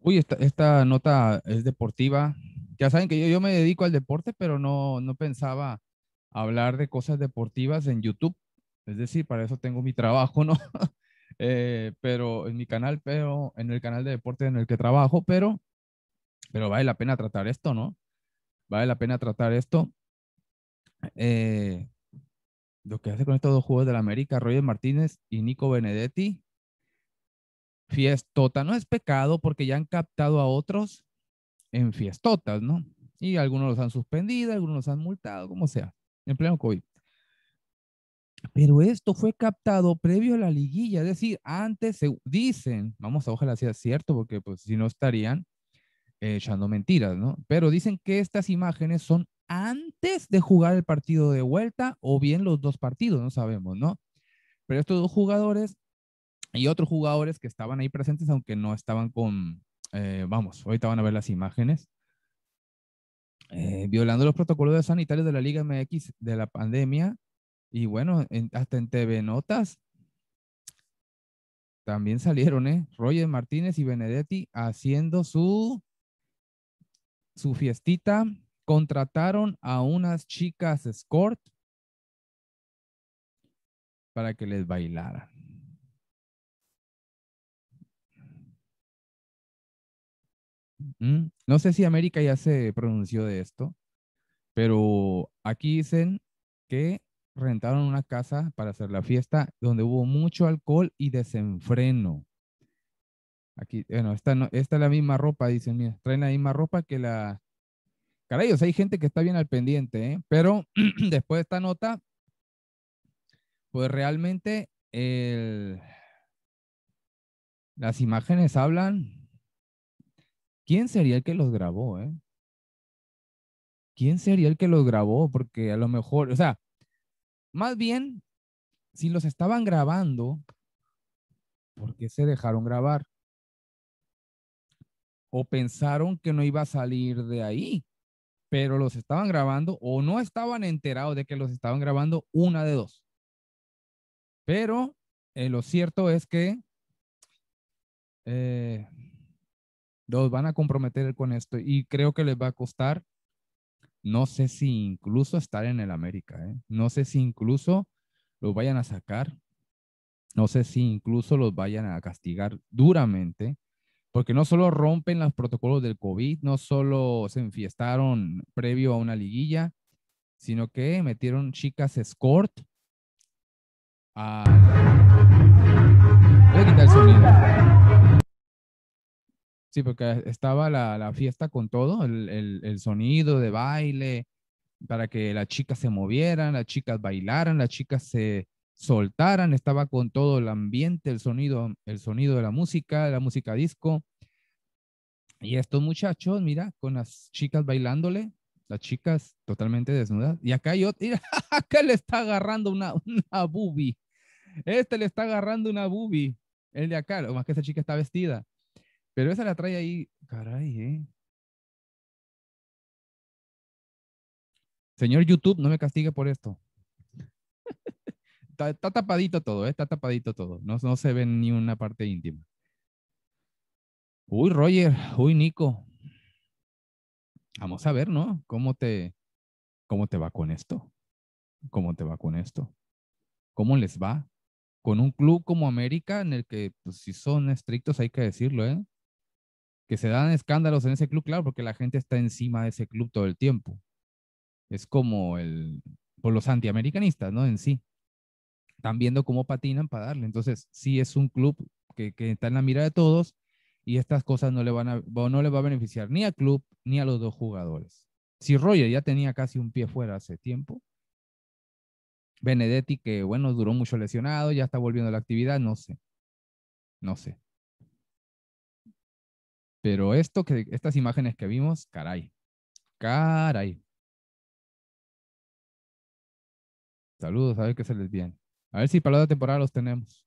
Uy, esta, nota es deportiva. Ya saben que yo, me dedico al deporte, pero no, no pensaba hablar de cosas deportivas en YouTube. Es decir, para eso tengo mi trabajo, ¿no? Eh, pero en mi canal, pero en el canal de deporte en el que trabajo, pero, pero vale la pena tratar esto, ¿no? Vale la pena tratar esto. Eh, lo que hace con estos dos juegos de la América, Roger Martínez y Nico Benedetti, fiestota. No es pecado porque ya han captado a otros en fiestotas, ¿no? Y algunos los han suspendido, algunos los han multado, como sea, en pleno COVID. Pero esto fue captado previo a la liguilla, es decir, antes se dicen, vamos a ojalá sea cierto, porque pues si no estarían eh, echando mentiras, ¿no? Pero dicen que estas imágenes son antes de jugar el partido de vuelta o bien los dos partidos, no sabemos, ¿no? Pero estos dos jugadores y otros jugadores que estaban ahí presentes, aunque no estaban con, eh, vamos, ahorita van a ver las imágenes, eh, violando los protocolos sanitarios de la Liga MX de la pandemia. Y bueno, hasta en TV Notas también salieron, ¿eh? Roger Martínez y Benedetti haciendo su, su fiestita. Contrataron a unas chicas escort para que les bailaran. Mm, no sé si América ya se pronunció de esto, pero aquí dicen que rentaron una casa para hacer la fiesta donde hubo mucho alcohol y desenfreno. Aquí, bueno, esta, es la misma ropa, dicen, mira, traen la misma ropa que la... Carayos, hay gente que está bien al pendiente, ¿eh? pero después de esta nota, pues realmente las imágenes hablan ¿Quién sería el que los grabó, eh? ¿Quién sería el que los grabó? Porque a lo mejor, o sea, más bien, si los estaban grabando, ¿por qué se dejaron grabar? O pensaron que no iba a salir de ahí, pero los estaban grabando o no estaban enterados de que los estaban grabando, una de dos. Pero eh, lo cierto es que eh, los van a comprometer con esto y creo que les va a costar, no sé si incluso estar en el América, ¿eh? no sé si incluso los vayan a sacar, no sé si incluso los vayan a castigar duramente, porque no solo rompen los protocolos del COVID, no solo se enfiestaron previo a una liguilla, sino que metieron chicas escort a... Sí, porque estaba la, fiesta con todo, el, sonido de baile, para que las chicas se movieran, las chicas bailaran, las chicas se soltaran, estaba con todo el ambiente, el sonido, el sonido de la música, la música disco. Y estos muchachos, mira, con las chicas bailándole, las chicas totalmente desnudas. Y acá yo, mira, acá le está agarrando una, una Este le está agarrando una boobie. El de acá, lo más que esa chica está vestida. Pero esa la trae ahí, caray, ¿eh? Señor YouTube, no me castigue por esto. está, tapadito todo, ¿eh? está tapadito todo. No, se ve ni una parte íntima. Uy, Roger, uy, Nico. Vamos a ver, ¿no? ¿Cómo te, cómo te va con esto? ¿Cómo te va con esto? ¿Cómo les va? Con un club como América, en el que, pues, si son estrictos, hay que decirlo, ¿eh? que se dan escándalos en ese club, claro, porque la gente está encima de ese club todo el tiempo. Es como el, por los antiamericanistas, ¿no? En sí. Están viendo cómo patinan para darle. Entonces, sí es un club que, está en la mira de todos y estas cosas no le, van a, no le va a beneficiar ni al club ni a los dos jugadores. Si Roger ya tenía casi un pie fuera hace tiempo, Benedetti, que bueno, duró mucho lesionado, ya está volviendo a la actividad, no sé. No sé. Pero esto que, estas imágenes que vimos, caray, caray. Saludos, a ver qué se les viene. A ver si para la temporada los tenemos.